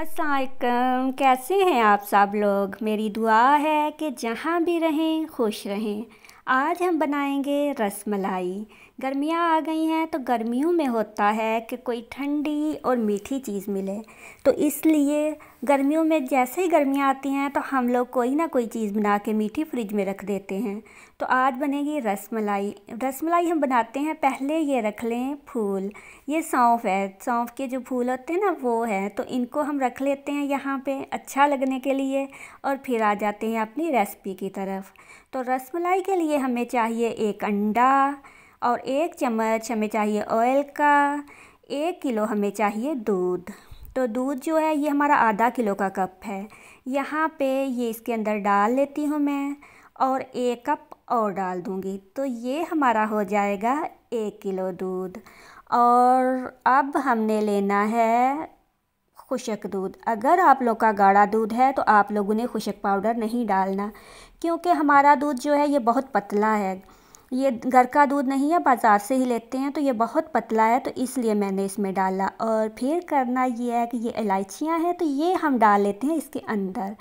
असलकम कैसे हैं आप सब लोग मेरी दुआ है कि जहाँ भी रहें खुश रहें आज हम बनाएंगे रस मलाई गर्मियाँ आ गई हैं तो गर्मियों में होता है कि कोई ठंडी और मीठी चीज़ मिले तो इसलिए गर्मियों में जैसे ही गर्मियाँ आती हैं तो हम लोग कोई ना कोई चीज़ बना के मीठी फ्रिज में रख देते हैं तो आज बनेगी रसमलाई रसमलाई हम बनाते हैं पहले ये रख लें फूल ये सौंफ है सौंफ के जो फूल होते हैं ना वो है तो इनको हम रख लेते हैं यहाँ पे अच्छा लगने के लिए और फिर आ जाते हैं अपनी रेसिपी की तरफ तो रसमलाई के लिए हमें चाहिए एक अंडा और एक चम्मच हमें चाहिए ऑयल का एक किलो हमें चाहिए दूध तो दूध जो है ये हमारा आधा किलो का कप है यहाँ पे ये इसके अंदर डाल लेती हूँ मैं और एक कप और डाल दूँगी तो ये हमारा हो जाएगा एक किलो दूध और अब हमने लेना है खुशक दूध अगर आप लोग का गाढ़ा दूध है तो आप लोगों ने खुशक पाउडर नहीं डालना क्योंकि हमारा दूध जो है ये बहुत पतला है ये घर का दूध नहीं है बाज़ार से ही लेते हैं तो ये बहुत पतला है तो इसलिए मैंने इसमें डाला और फिर करना ये है कि ये इलायचियाँ हैं तो ये हम डाल लेते हैं इसके अंदर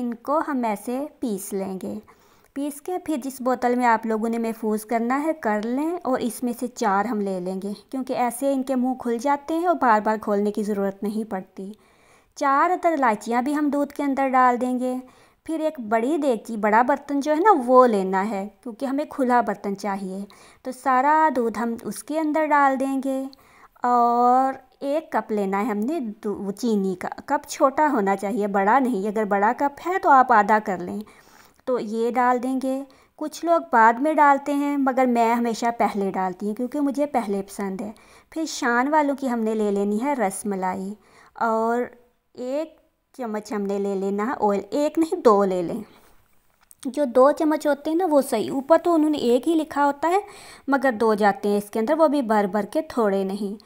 इनको हम ऐसे पीस लेंगे पीस के फिर जिस बोतल में आप लोगों ने महफूज करना है कर लें और इसमें से चार हम ले लेंगे क्योंकि ऐसे इनके मुंह खुल जाते हैं और बार बार खोलने की ज़रूरत नहीं पड़ती चार अदर इलायचियाँ भी हम दूध के अंदर डाल देंगे फिर एक बड़ी देगची बड़ा बर्तन जो है ना वो लेना है क्योंकि हमें खुला बर्तन चाहिए तो सारा दूध हम उसके अंदर डाल देंगे और एक कप लेना है हमने चीनी का कप छोटा होना चाहिए बड़ा नहीं अगर बड़ा कप है तो आप आधा कर लें तो ये डाल देंगे कुछ लोग बाद में डालते हैं मगर मैं हमेशा पहले डालती हूँ क्योंकि मुझे पहले पसंद है फिर शान वालों की हमने ले लेनी है रस मलाई और एक चम्मच हमने ले लेना है ऑयल एक नहीं दो ले लें जो दो चम्मच होते हैं ना वो सही ऊपर तो उन्होंने एक ही लिखा होता है मगर दो जाते हैं इसके अंदर वो भी भर भर के थोड़े नहीं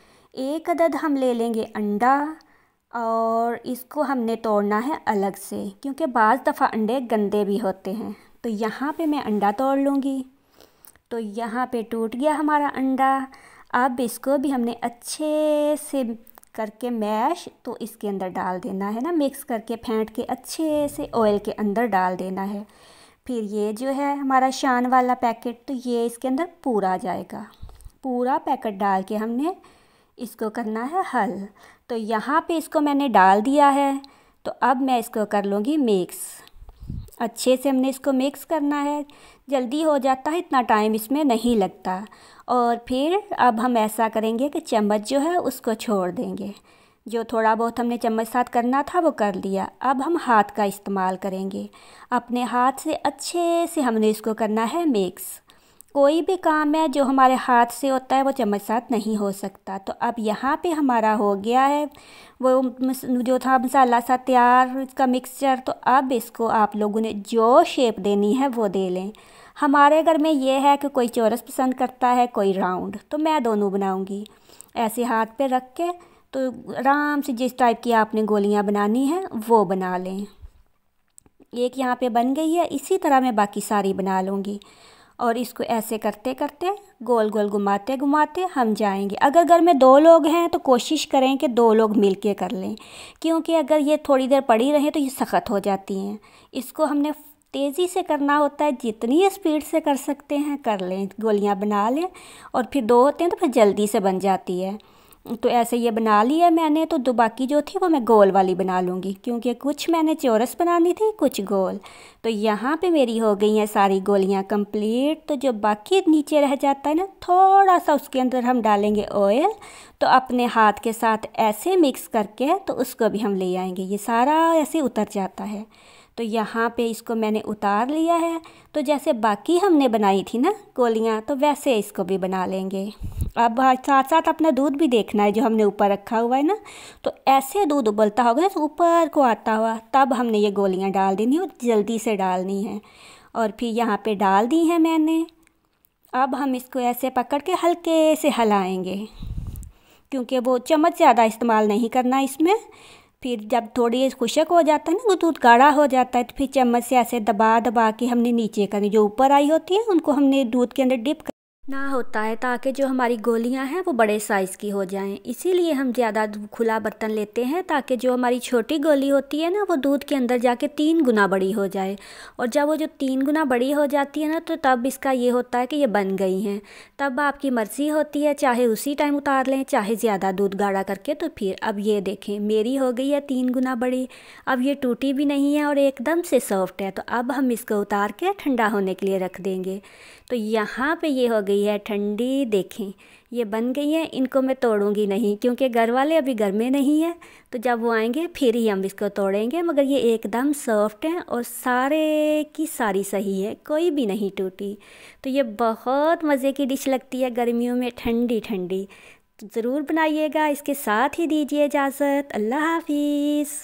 एक अदद हम ले लेंगे अंडा और इसको हमने तोड़ना है अलग से क्योंकि बज़ दफ़ा अंडे गंदे भी होते हैं तो यहाँ पे मैं अंडा तोड़ लूँगी तो यहाँ पे टूट गया हमारा अंडा अब इसको भी हमने अच्छे से करके मैश तो इसके अंदर डाल देना है ना मिक्स करके फेंट के अच्छे से ऑयल के अंदर डाल देना है फिर ये जो है हमारा शान वाला पैकेट तो ये इसके अंदर पूरा आ जाएगा पूरा पैकेट डाल के हमने इसको करना है हल तो यहाँ पे इसको मैंने डाल दिया है तो अब मैं इसको कर लूँगी मिक्स अच्छे से हमने इसको मिक्स करना है जल्दी हो जाता है इतना टाइम इसमें नहीं लगता और फिर अब हम ऐसा करेंगे कि चम्मच जो है उसको छोड़ देंगे जो थोड़ा बहुत हमने चम्मच साथ करना था वो कर लिया अब हम हाथ का इस्तेमाल करेंगे अपने हाथ से अच्छे से हमने इसको करना है मिक्स कोई भी काम है जो हमारे हाथ से होता है वो चम्मच साथ नहीं हो सकता तो अब यहाँ पे हमारा हो गया है वो जो था मसाला सा तैयार इसका मिक्सचर तो अब इसको आप लोगों ने जो शेप देनी है वो दे लें हमारे घर में ये है कि कोई चौरस पसंद करता है कोई राउंड तो मैं दोनों बनाऊँगी ऐसे हाथ पे रख के तो आराम से जिस टाइप की आपने गोलियाँ बनानी हैं वो बना लें एक यहाँ पे बन गई है इसी तरह मैं बाकी सारी बना लूँगी और इसको ऐसे करते करते गोल गोल घुमाते घुमाते हम जाएंगे अगर घर में दो लोग हैं तो कोशिश करें कि दो लोग मिल के कर लें क्योंकि अगर ये थोड़ी देर पड़ी रहे तो ये सख्त हो जाती हैं इसको हमने तेज़ी से करना होता है जितनी स्पीड से कर सकते हैं कर लें गोलियां बना लें और फिर दो होते हैं तो फिर जल्दी से बन जाती है तो ऐसे ये बना लिया मैंने तो दो बाकी जो थी वो मैं गोल वाली बना लूँगी क्योंकि कुछ मैंने चौरस बनानी थी कुछ गोल तो यहाँ पे मेरी हो गई हैं सारी गोलियाँ कंप्लीट तो जो बाकी नीचे रह जाता है ना थोड़ा सा उसके अंदर हम डालेंगे ऑयल तो अपने हाथ के साथ ऐसे मिक्स करके तो उसको भी हम ले आएँगे ये सारा ऐसे उतर जाता है तो यहाँ पे इसको मैंने उतार लिया है तो जैसे बाकी हमने बनाई थी ना गोलियाँ तो वैसे इसको भी बना लेंगे अब साथ साथ अपना दूध भी देखना है जो हमने ऊपर रखा हुआ है ना तो ऐसे दूध उबलता होगा ना तो ऊपर को आता हुआ तब हमने ये गोलियाँ डाल देनी और जल्दी से डालनी है और फिर यहाँ पर डाल दी हैं मैंने अब हम इसको ऐसे पकड़ के हल्के से हलाएँगे क्योंकि वो चम्मच ज़्यादा इस्तेमाल नहीं करना इसमें फिर जब थोड़ी खुशक हो जाता है ना दूध गाढ़ा हो जाता है तो फिर चम्मच से ऐसे दबा दबा के हमने नीचे करनी जो ऊपर आई होती है उनको हमने दूध के अंदर डिप कर ना होता है ताकि जो हमारी गोलियां हैं वो बड़े साइज़ की हो जाएं इसीलिए हम ज़्यादा खुला बर्तन लेते हैं ताकि जो हमारी छोटी गोली होती है ना वो दूध के अंदर जाके तीन गुना बड़ी हो जाए और जब वो जो तीन गुना बड़ी हो जाती है ना तो तब इसका ये होता है कि ये बन गई हैं तब आपकी मर्ज़ी होती है चाहे उसी टाइम उतार लें चाहे ज़्यादा दूध गाढ़ा करके तो फिर अब ये देखें मेरी हो गई है तीन गुना बड़ी अब ये टूटी भी नहीं है और एकदम से सॉफ्ट है तो अब हम इसको उतार के ठंडा होने के लिए रख देंगे तो यहाँ पर ये हो गई गई है ठंडी देखें ये बन गई है इनको मैं तोड़ूंगी नहीं क्योंकि घर वाले अभी घर में नहीं है तो जब वो आएंगे फिर ही हम इसको तोड़ेंगे मगर ये एकदम सॉफ्ट हैं और सारे की सारी सही है कोई भी नहीं टूटी तो ये बहुत मज़े की डिश लगती है गर्मियों में ठंडी ठंडी तो ज़रूर बनाइएगा इसके साथ ही दीजिए इजाज़त अल्लाह हाफिज़